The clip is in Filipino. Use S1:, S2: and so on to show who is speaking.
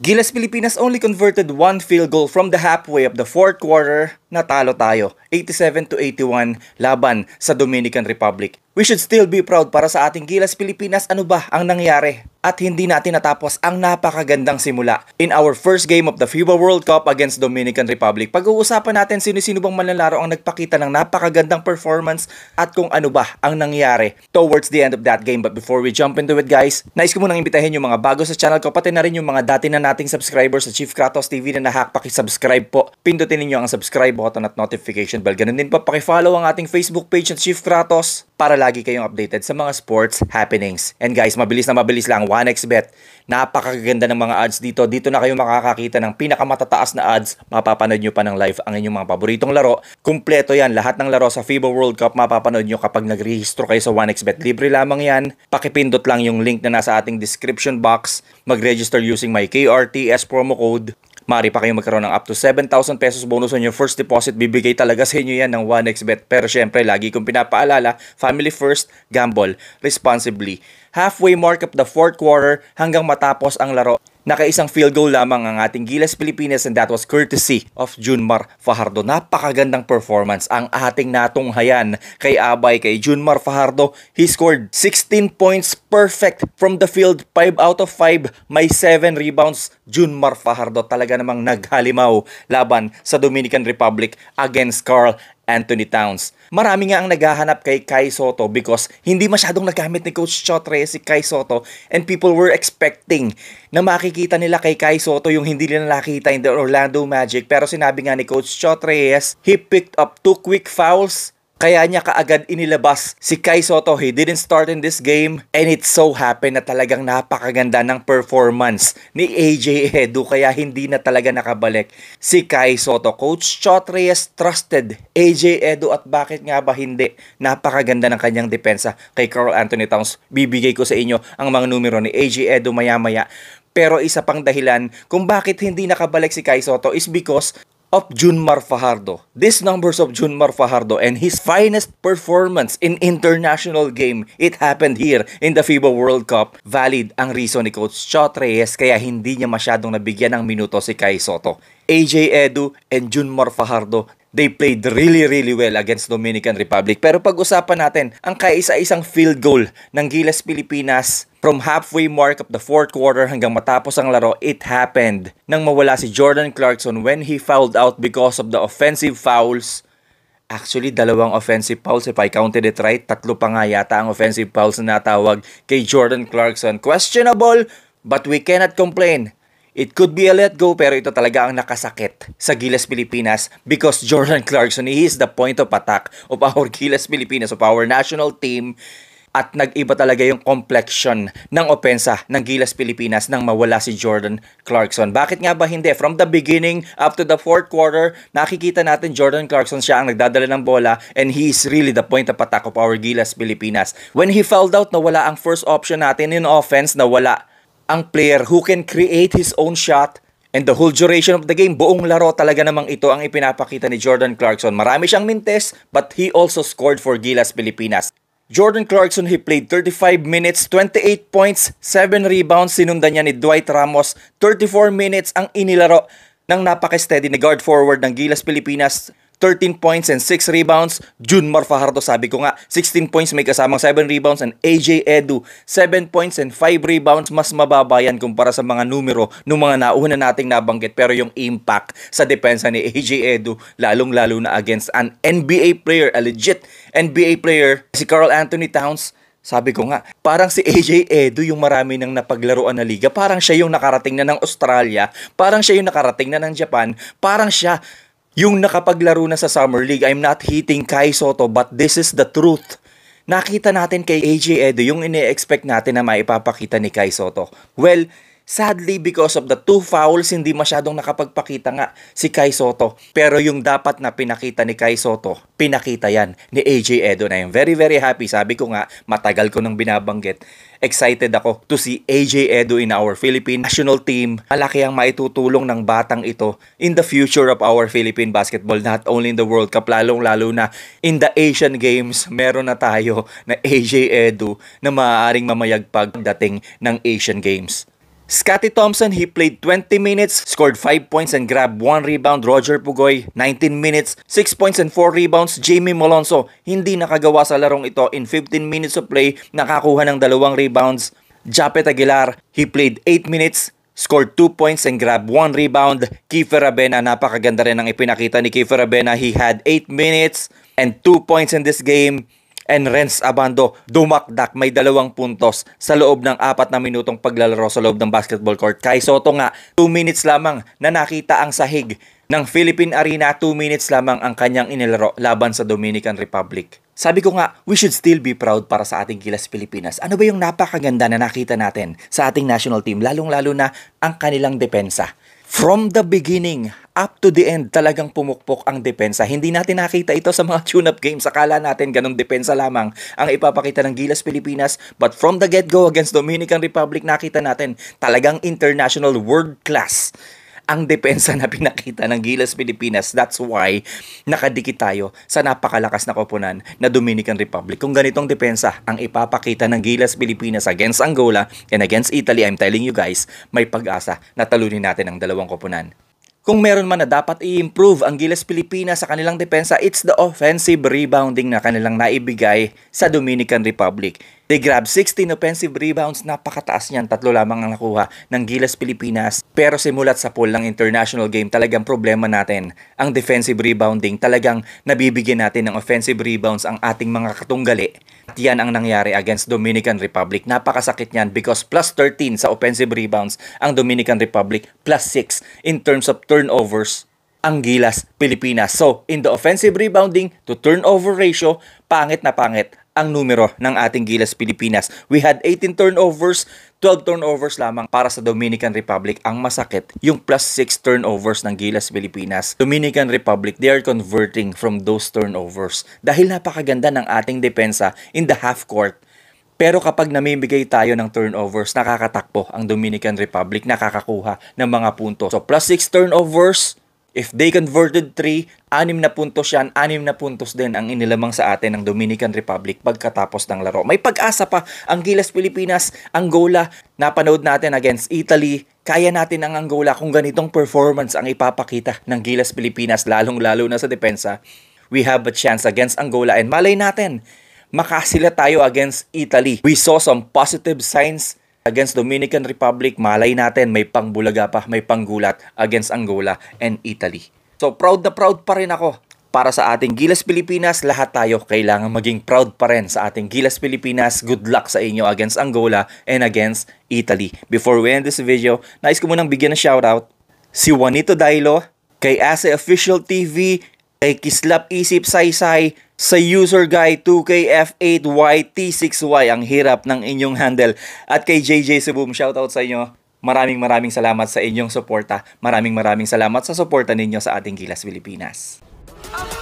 S1: Gilas Pilipinas only converted one field goal from the halfway of the fourth quarter. Natalo tayo, 87 to 81 laban sa Dominican Republic. We should still be proud para sa ating Gilas Pilipinas ano ba ang nangyari at hindi natin natapos ang napakagandang simula. In our first game of the FIBA World Cup against Dominican Republic, pag-uusapan natin sino-sino bang manlalaro ang nagpakita ng napakagandang performance at kung ano ba ang nangyari towards the end of that game. But before we jump into it guys, nais ko munang imbitahin yung mga bago sa channel ko, pati na rin yung mga dati na nating subscribers sa Chief Kratos TV na nahack, pakisubscribe po. Pindutin ninyo ang subscribe button at notification bell. Ganun din pa, pakifollow ang ating Facebook page at Chief Kratos para palagi kayong updated sa mga sports happenings. And guys, mabilis na mabilis lang, 1xbet. Napakaganda ng mga ads dito. Dito na kayo makakakita ng pinakamatataas na ads. Mapapanood nyo pa ng live ang inyong mga paboritong laro. Kumpleto yan. Lahat ng laro sa FIBA World Cup mapapanood nyo kapag nag nagrehistro kayo sa 1xbet. Libre lamang yan. Pakipindot lang yung link na nasa ating description box. Mag-register using my KRTS promo code. Mari pa kayong magkaroon ng up to 7,000 pesos bonus on your first deposit. Bibigay talaga sa inyo yan ng 1xbet. Pero syempre, lagi kong pinapaalala, family first, gamble responsibly. Halfway mark up the fourth quarter hanggang matapos ang laro. Nakaisang field goal lamang ang ating Gilas Pilipinas and that was courtesy of Junmar Fajardo. Napakagandang performance ang ating natunghayan kay Abay, kay Junmar Fajardo. He scored 16 points perfect from the field, 5 out of 5, may 7 rebounds. Junmar Fajardo talaga namang naghalimaw laban sa Dominican Republic against Carl Anthony Towns. Marami nga ang naghahanap kay Kai Soto because hindi masyadong nagamit ni Coach Chotre si Kai Soto and people were expecting na makikita nila kay Kai Soto yung hindi nila nakita in the Orlando Magic pero sinabi nga ni Coach Chotre yes, he picked up two quick fouls kaya niya kaagad inilabas si Kai Soto. He didn't start in this game and it so happened na talagang napakaganda ng performance ni AJ Edu kaya hindi na talaga nakabalik si Kai Soto. Coach Chot Reyes trusted AJ Edu at bakit nga ba hindi? Napakaganda ng kanyang depensa kay Carl Anthony Towns. Bibigay ko sa inyo ang mga numero ni AJ Edu maya-maya. Pero isa pang dahilan kung bakit hindi nakabalik si Kai Soto is because of Junmar Fajardo. These numbers of Junmar Fajardo and his finest performance in international game, it happened here in the FIBA World Cup. Valid ang reason ni Coach Chot Reyes kaya hindi niya masyadong nabigyan ng minuto si Kai Soto. AJ Edu and Junmar Fajardo they played really really well against Dominican Republic. Pero pag-usapan natin ang kaisa-isang field goal ng Gilas Pilipinas From halfway mark of the fourth quarter hanggang matapos ang laro, it happened nang mawala si Jordan Clarkson when he fouled out because of the offensive fouls. Actually, dalawang offensive fouls if I counted it right. Tatlo pa nga yata ang offensive fouls na natawag kay Jordan Clarkson. Questionable, but we cannot complain It could be a let go pero ito talaga ang nakasakit sa Gilas Pilipinas because Jordan Clarkson he is the point of attack of our Gilas Pilipinas of our national team at nag-iba talaga yung complexion ng opensa ng Gilas Pilipinas nang mawala si Jordan Clarkson. Bakit nga ba hindi? From the beginning up to the fourth quarter, nakikita natin Jordan Clarkson siya ang nagdadala ng bola and he is really the point of attack of our Gilas Pilipinas. When he fell out, nawala ang first option natin in offense, nawala ang player who can create his own shot and the whole duration of the game. Buong laro talaga namang ito ang ipinapakita ni Jordan Clarkson. Marami siyang mintes but he also scored for Gilas Pilipinas. Jordan Clarkson, he played 35 minutes, 28 points, 7 rebounds. Sinundan niya ni Dwight Ramos. 34 minutes ang inilaro ng napaka-steady na guard forward ng Gilas Pilipinas 13 points and 6 rebounds. June Marfajardo, sabi ko nga, 16 points may kasamang 7 rebounds and AJ Edu, 7 points and 5 rebounds. Mas mababa yan kumpara sa mga numero ng mga nauna nating nabanggit. Pero yung impact sa depensa ni AJ Edu, lalong-lalo na against an NBA player, a legit NBA player, si Carl Anthony Towns, sabi ko nga, parang si AJ Edu yung marami nang napaglaruan na liga. Parang siya yung nakarating na ng Australia. Parang siya yung nakarating na ng Japan. Parang siya yung nakapaglaro na sa Summer League, I'm not hitting Kai Soto but this is the truth. Nakita natin kay AJ Edo yung ine-expect natin na maipapakita ni Kai Soto. Well, Sadly, because of the two fouls, hindi masyadong nakapagpakita nga si Kai Soto. Pero yung dapat na pinakita ni Kai Soto, pinakita yan ni AJ Edo na yung very very happy. Sabi ko nga, matagal ko nang binabanggit. Excited ako to see AJ Edo in our Philippine national team. Malaki ang maitutulong ng batang ito in the future of our Philippine basketball, not only in the World Cup, lalong lalo na in the Asian Games, meron na tayo na AJ Edo na maaaring mamayagpag dating ng Asian Games. Scotty Thompson, he played 20 minutes, scored 5 points and grabbed 1 rebound. Roger Pugoy, 19 minutes, 6 points and 4 rebounds. Jamie Molonso, hindi nakagawa sa larong ito. In 15 minutes of play, nakakuha ng dalawang rebounds. Japet Aguilar, he played 8 minutes, scored 2 points and grabbed 1 rebound. Kiefer Abena, napakaganda rin ang ipinakita ni Kiefer Abena. He had 8 minutes and 2 points in this game and Renz Abando dumakdak may dalawang puntos sa loob ng apat na minutong paglalaro sa loob ng basketball court. Kay Soto nga, 2 minutes lamang na nakita ang sahig ng Philippine Arena, 2 minutes lamang ang kanyang inilaro laban sa Dominican Republic. Sabi ko nga, we should still be proud para sa ating Gilas Pilipinas. Ano ba yung napakaganda na nakita natin sa ating national team, lalong-lalo na ang kanilang depensa. From the beginning up to the end, talagang pumukpok ang depensa. Hindi natin nakita ito sa mga tune-up games. Akala natin ganong depensa lamang ang ipapakita ng Gilas Pilipinas. But from the get-go against Dominican Republic, nakita natin talagang international world class ang depensa na pinakita ng Gilas Pilipinas. That's why nakadikit tayo sa napakalakas na koponan na Dominican Republic. Kung ganitong depensa ang ipapakita ng Gilas Pilipinas against Angola and against Italy, I'm telling you guys, may pag-asa na talunin natin ang dalawang koponan. Kung meron man na dapat i-improve ang Gilas Pilipinas sa kanilang depensa, it's the offensive rebounding na kanilang naibigay sa Dominican Republic. They grabbed 16 offensive rebounds, napakataas niyan, tatlo lamang ang nakuha ng Gilas Pilipinas. Pero simulat sa pool ng international game, talagang problema natin. Ang defensive rebounding, talagang nabibigyan natin ng offensive rebounds ang ating mga katunggali yan ang nangyari against Dominican Republic. Napakasakit niyan because plus 13 sa offensive rebounds ang Dominican Republic, plus 6 in terms of turnovers ang Gilas, Pilipinas. So, in the offensive rebounding to turnover ratio, pangit na pangit ang numero ng ating Gilas Pilipinas. We had 18 turnovers, 12 turnovers lamang para sa Dominican Republic. Ang masakit, yung plus 6 turnovers ng Gilas Pilipinas. Dominican Republic, they are converting from those turnovers. Dahil napakaganda ng ating depensa in the half court. Pero kapag namimigay tayo ng turnovers, nakakatakpo ang Dominican Republic, nakakakuha ng mga punto. So plus 6 turnovers, If they converted 3, anim na puntos yan, anim na puntos din ang inilamang sa atin ng Dominican Republic pagkatapos ng laro. May pag-asa pa ang Gilas Pilipinas, Angola, napanood natin against Italy, kaya natin ang Angola kung ganitong performance ang ipapakita ng Gilas Pilipinas lalong-lalo na sa depensa. We have a chance against Angola and malay natin, makasila tayo against Italy. We saw some positive signs Against Dominican Republic, malay natin may pangbulaga pa, may panggulat against Angola and Italy. So proud na proud pa rin ako para sa ating Gilas Pilipinas, lahat tayo kailangan maging proud pa rin sa ating Gilas Pilipinas. Good luck sa inyo against Angola and against Italy. Before we end this video, nais ko munang bigyan ng shoutout si Juanito Dailo, kay Ase Official TV, kay Kislap Isip Saysay, sa user guy 2KF8YT6Y, ang hirap ng inyong handle. At kay JJ Subum, shoutout sa inyo. Maraming maraming salamat sa inyong suporta. Maraming maraming salamat sa suporta ninyo sa ating Gilas Pilipinas. Ah!